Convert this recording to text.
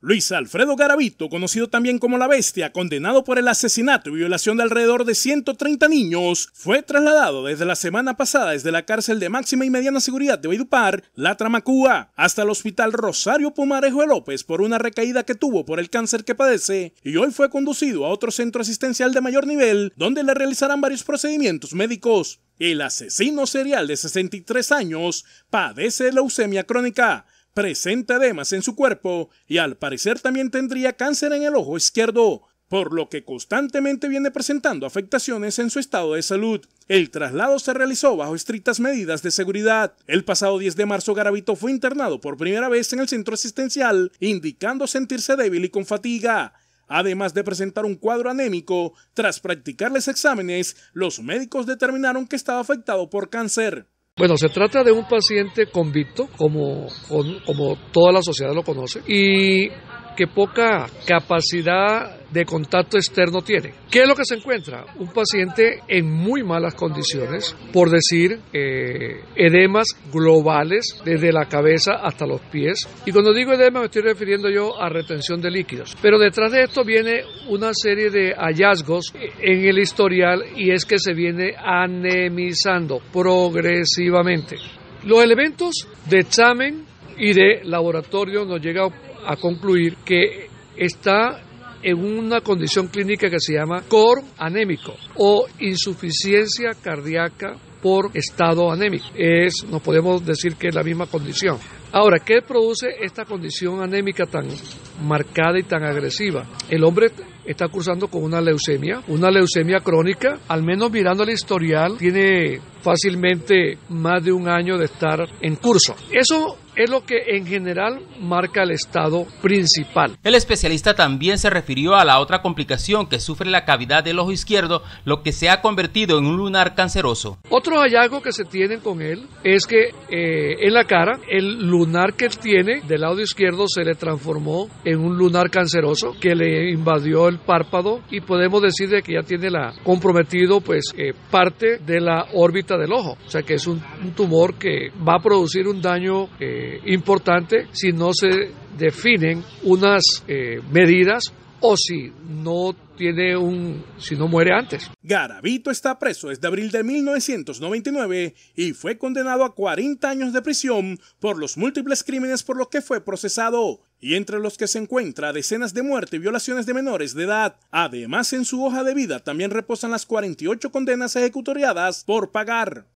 Luis Alfredo Garavito, conocido también como La Bestia, condenado por el asesinato y violación de alrededor de 130 niños, fue trasladado desde la semana pasada desde la cárcel de máxima y mediana seguridad de Baidupar, La Tramacúa, hasta el hospital Rosario Pumarejo de López por una recaída que tuvo por el cáncer que padece y hoy fue conducido a otro centro asistencial de mayor nivel donde le realizarán varios procedimientos médicos. El asesino serial de 63 años padece leucemia crónica presenta edemas en su cuerpo y al parecer también tendría cáncer en el ojo izquierdo, por lo que constantemente viene presentando afectaciones en su estado de salud. El traslado se realizó bajo estrictas medidas de seguridad. El pasado 10 de marzo Garavito fue internado por primera vez en el centro asistencial, indicando sentirse débil y con fatiga. Además de presentar un cuadro anémico, tras practicarles exámenes, los médicos determinaron que estaba afectado por cáncer. Bueno, se trata de un paciente convicto, como, como toda la sociedad lo conoce, y que poca capacidad de contacto externo tiene. ¿Qué es lo que se encuentra? Un paciente en muy malas condiciones, por decir, eh, edemas globales desde la cabeza hasta los pies. Y cuando digo edema me estoy refiriendo yo a retención de líquidos. Pero detrás de esto viene una serie de hallazgos en el historial y es que se viene anemizando progresivamente. Los elementos de examen y de laboratorio nos llega a concluir que está en una condición clínica que se llama cor anémico o insuficiencia cardíaca por estado anémico. Es, nos podemos decir que es la misma condición. Ahora, ¿qué produce esta condición anémica tan marcada y tan agresiva? El hombre está cursando con una leucemia, una leucemia crónica, al menos mirando el historial, tiene fácilmente más de un año de estar en curso. Eso es lo que en general marca el estado principal. El especialista también se refirió a la otra complicación que sufre la cavidad del ojo izquierdo, lo que se ha convertido en un lunar canceroso. Otro hallazgo que se tiene con él es que eh, en la cara el lunar que él tiene del lado izquierdo se le transformó en un lunar canceroso que le invadió el párpado y podemos decir de que ya tiene la comprometido pues eh, parte de la órbita del ojo, o sea que es un, tumor que va a producir un daño eh, eh, importante si no se definen unas eh, medidas o si no tiene un si no muere antes. Garavito está preso desde abril de 1999 y fue condenado a 40 años de prisión por los múltiples crímenes por los que fue procesado y entre los que se encuentra decenas de muertes y violaciones de menores de edad. Además, en su hoja de vida también reposan las 48 condenas ejecutoriadas por pagar.